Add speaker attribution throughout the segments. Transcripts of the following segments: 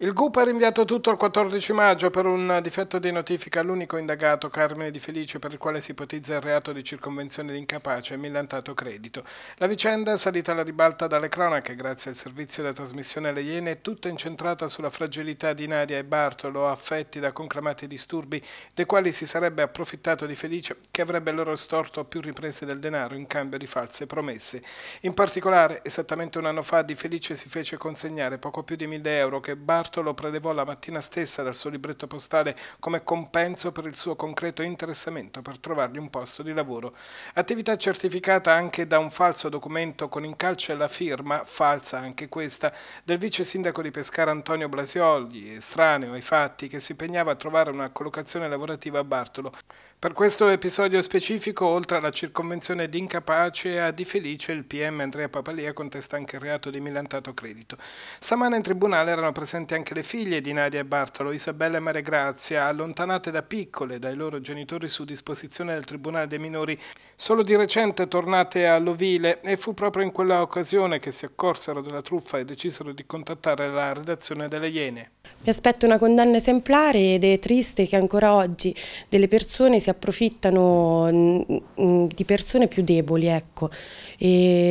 Speaker 1: Il GUP ha rinviato tutto il 14 maggio per un difetto di notifica all'unico indagato Carmine Di Felice per il quale si ipotizza il reato di circonvenzione di incapace e millantato credito. La vicenda, salita alla ribalta dalle cronache grazie al servizio della trasmissione alle Iene, è tutta incentrata sulla fragilità di Nadia e Bartolo, affetti da conclamati disturbi dei quali si sarebbe approfittato Di Felice che avrebbe loro storto più riprese del denaro in cambio di false promesse. In particolare, esattamente un anno fa Di Felice si fece consegnare poco più di 1000 euro che Bartolo Quarto lo prelevò la mattina stessa dal suo libretto postale come compenso per il suo concreto interessamento per trovargli un posto di lavoro. Attività certificata anche da un falso documento con in incalce la firma, falsa anche questa, del vice sindaco di Pescara Antonio Blasioli, estraneo ai fatti, che si impegnava a trovare una collocazione lavorativa a Bartolo. Per questo episodio specifico, oltre alla circonvenzione di incapace a di felice, il PM Andrea Papalia contesta anche il reato di millantato credito. Stamane in tribunale erano presenti anche le figlie di Nadia e Bartolo, Isabella e Maria Grazia, allontanate da piccole dai loro genitori su disposizione del Tribunale dei Minori, solo di recente tornate all'Ovile e fu proprio in quella occasione che si accorsero della truffa e decisero di contattare la redazione delle Iene.
Speaker 2: Mi aspetto una condanna esemplare ed è triste che ancora oggi delle persone si approfittano mm, mm, di persone più deboli, ecco.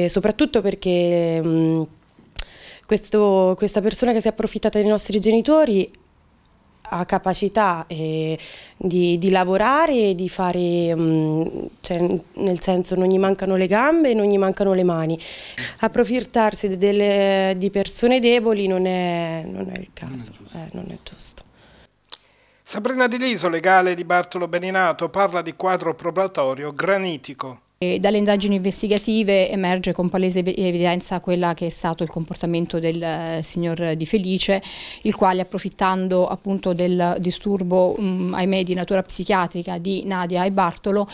Speaker 2: soprattutto perché mm, questo, questa persona che si è approfittata dei nostri genitori ha capacità eh, di, di, lavorare, di fare, mh, mm, cioè, nel senso non gli mancano le gambe, non gli mancano le mani. Approfittarsi di, delle, di persone deboli non è,
Speaker 3: non è il caso, non è, eh, non è giusto.
Speaker 1: Sabrina Di Liso, legale di Bartolo Beninato, parla di quadro probatorio granitico.
Speaker 3: E dalle indagini investigative emerge con palese evidenza quella che è stato il comportamento del eh, signor Di Felice, il quale approfittando appunto del disturbo mh, mm, ahimè di natura psichiatrica di Nadia e Bartolo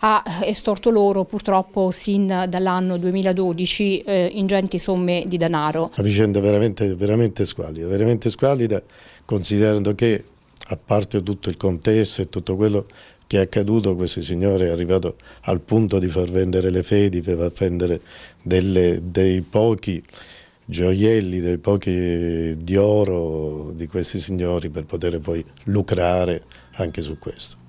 Speaker 3: ha estorto loro purtroppo sin dall'anno 2012 eh, ingenti somme di denaro.
Speaker 4: Una vicenda veramente, veramente squallida, veramente squallida considerando che a parte tutto il contesto e tutto quello che è accaduto, questo signore è arrivato al punto di far vendere le fedi, per far vendere delle, dei pochi gioielli, dei pochi di oro di questi signori per poter poi lucrare anche su questo.